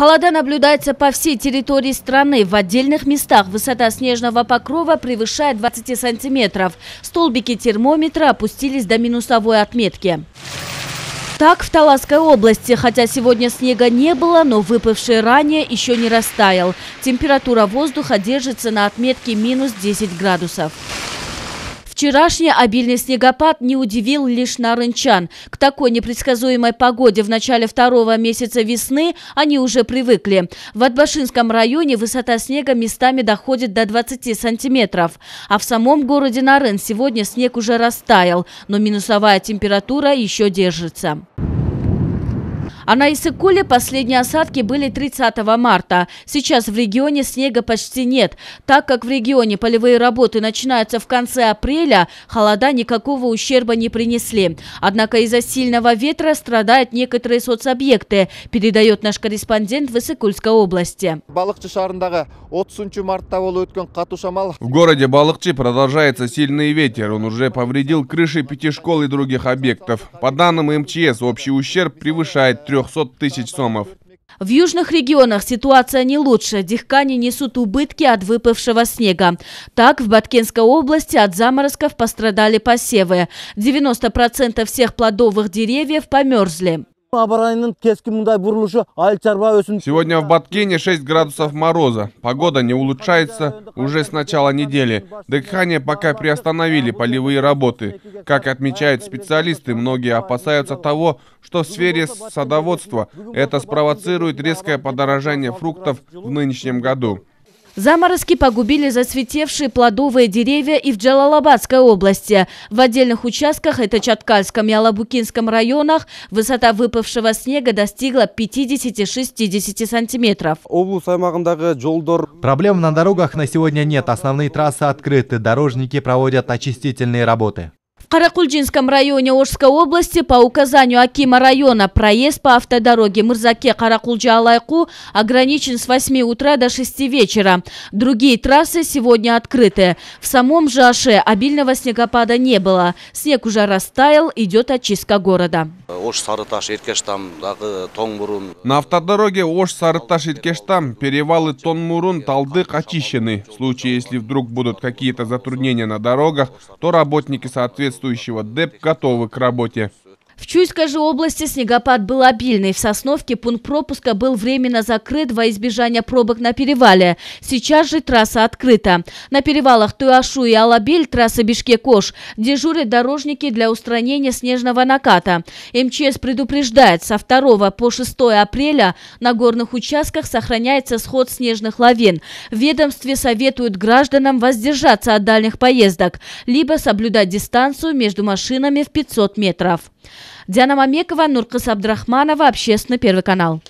Холода наблюдается по всей территории страны. В отдельных местах высота снежного покрова превышает 20 сантиметров. Столбики термометра опустились до минусовой отметки. Так, в Таласской области, хотя сегодня снега не было, но выпавший ранее еще не растаял. Температура воздуха держится на отметке минус 10 градусов. Вчерашний обильный снегопад не удивил лишь нарынчан. К такой непредсказуемой погоде в начале второго месяца весны они уже привыкли. В Атбашинском районе высота снега местами доходит до 20 сантиметров. А в самом городе Нарын сегодня снег уже растаял, но минусовая температура еще держится. А на Иссыкуле последние осадки были 30 марта. Сейчас в регионе снега почти нет. Так как в регионе полевые работы начинаются в конце апреля, холода никакого ущерба не принесли. Однако из-за сильного ветра страдают некоторые соцобъекты, передает наш корреспондент в Иссыкульской области. В городе Балыкчи продолжается сильный ветер. Он уже повредил крыши пяти школ и других объектов. По данным МЧС, общий ущерб превышает 3 300 тысяч сомов. В южных регионах ситуация не лучше. Дихкани несут убытки от выпавшего снега. Так, в Баткенской области от заморозков пострадали посевы. 90% всех плодовых деревьев померзли. Сегодня в Баткене 6 градусов мороза. Погода не улучшается уже с начала недели. Дыхание пока приостановили полевые работы. Как отмечают специалисты, многие опасаются того, что в сфере садоводства это спровоцирует резкое подорожание фруктов в нынешнем году. Заморозки погубили зацветевшие плодовые деревья и в Джалалабадской области. В отдельных участках, это Чаткальском и Алабукинском районах, высота выпавшего снега достигла 50-60 сантиметров. Проблем на дорогах на сегодня нет. Основные трассы открыты. Дорожники проводят очистительные работы. Каракульджинском районе Ожской области по указанию Акима района проезд по автодороге мурзаке каракулджа алайку ограничен с 8 утра до 6 вечера. Другие трассы сегодня открыты. В самом Жаше обильного снегопада не было. Снег уже растаял, идет очистка города. Э, на автодороге ош сары таш эркештам перевалы тонмурун талдык очищены в случае если вдруг будут какие то затруднения на дорогах то работники соответствующего дэп готовы к работе в Чуйской же области снегопад был обильный. В Сосновке пункт пропуска был временно закрыт во избежание пробок на перевале. Сейчас же трасса открыта. На перевалах Туашу и Алабель трасса бишкек кош дежурят дорожники для устранения снежного наката. МЧС предупреждает, со 2 по 6 апреля на горных участках сохраняется сход снежных лавин. В ведомстве советуют гражданам воздержаться от дальних поездок, либо соблюдать дистанцию между машинами в 500 метров. Диана Мамекова, Нуркас Абдрахманова, Общественный первый канал.